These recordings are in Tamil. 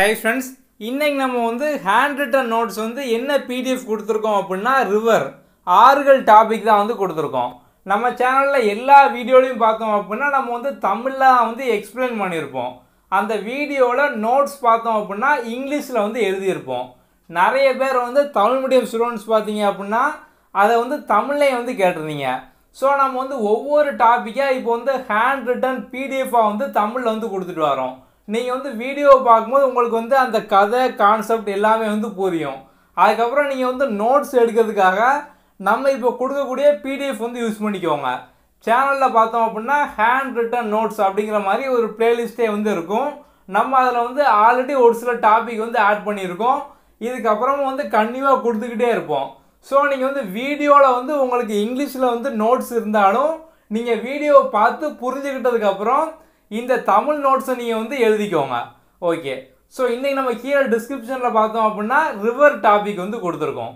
ஹை ஃப்ரெண்ட்ஸ் இன்றைக்கி நம்ம வந்து ஹேண்ட் ரிட்டன் நோட்ஸ் வந்து என்ன பிடிஎஃப் கொடுத்துருக்கோம் அப்படின்னா ரிவர் ஆறுகள் டாபிக் தான் வந்து கொடுத்துருக்கோம் நம்ம சேனலில் எல்லா வீடியோலையும் பார்த்தோம் அப்படின்னா நம்ம வந்து தமிழில் வந்து எக்ஸ்பிளைன் பண்ணியிருப்போம் அந்த வீடியோவில் நோட்ஸ் பார்த்தோம் அப்படின்னா இங்கிலீஷில் வந்து எழுதியிருப்போம் நிறைய பேர் வந்து தமிழ் மீடியம் ஸ்டூடெண்ட்ஸ் பார்த்தீங்க அப்படின்னா அதை வந்து தமிழ்லேயே வந்து கேட்டிருந்தீங்க ஸோ நம்ம வந்து ஒவ்வொரு டாப்பிக்காக இப்போ வந்து ஹேண்ட் ரிட்டன் பிடிஎஃபாக வந்து தமிழில் வந்து கொடுத்துட்டு வரோம் நீங்கள் வந்து வீடியோ பார்க்கும்போது உங்களுக்கு வந்து அந்த கதை கான்செப்ட் எல்லாமே வந்து புரியும் அதுக்கப்புறம் நீங்கள் வந்து நோட்ஸ் எடுக்கிறதுக்காக நம்ம இப்போ கொடுக்கக்கூடிய பிடிஎஃப் வந்து யூஸ் பண்ணிக்கோங்க சேனலில் பார்த்தோம் அப்படின்னா ஹேண்ட் ரிட்டன் நோட்ஸ் அப்படிங்கிற மாதிரி ஒரு பிளேலிஸ்டே வந்து இருக்கும் நம்ம அதில் வந்து ஆல்ரெடி ஒரு சில டாபிக் வந்து ஆட் பண்ணியிருக்கோம் இதுக்கப்புறமும் வந்து கன்னியூவாக கொடுத்துக்கிட்டே இருப்போம் ஸோ நீங்கள் வந்து வீடியோவில் வந்து உங்களுக்கு இங்கிலீஷில் வந்து நோட்ஸ் இருந்தாலும் நீங்கள் வீடியோவை பார்த்து புரிஞ்சுக்கிட்டதுக்கப்புறம் இந்த தமிழ் நோட்ஸை நீங்கள் வந்து எழுதிக்கோங்க ஓகே ஸோ இன்றைக்கி நம்ம கீழே டிஸ்கிரிப்ஷனில் பார்த்தோம் அப்படின்னா ரிவர் டாபிக் வந்து கொடுத்துருக்கோம்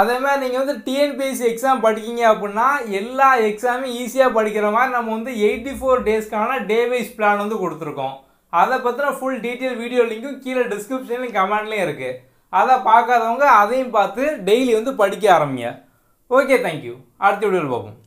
அதே மாதிரி நீங்கள் வந்து டிஎன்பிஎஸ்சி எக்ஸாம் படிக்கிங்க அப்படின்னா எல்லா எக்ஸாமும் ஈஸியாக படிக்கிற மாதிரி நம்ம வந்து எயிட்டி ஃபோர் டேஸ்க்கான டே வைஸ் பிளான் வந்து கொடுத்துருக்கோம் அதை பற்றின ஃபுல் டீட்டெயில் வீடியோ லிங்க்கும் கீழே டிஸ்கிரிப்ஷன்லையும் கமெண்ட்லேயும் இருக்குது அதை பார்க்காதவங்க அதையும் பார்த்து டெய்லி வந்து படிக்க ஆரம்பிங்க ஓகே தேங்க்யூ அடுத்த வீடியோவில் பார்ப்போம்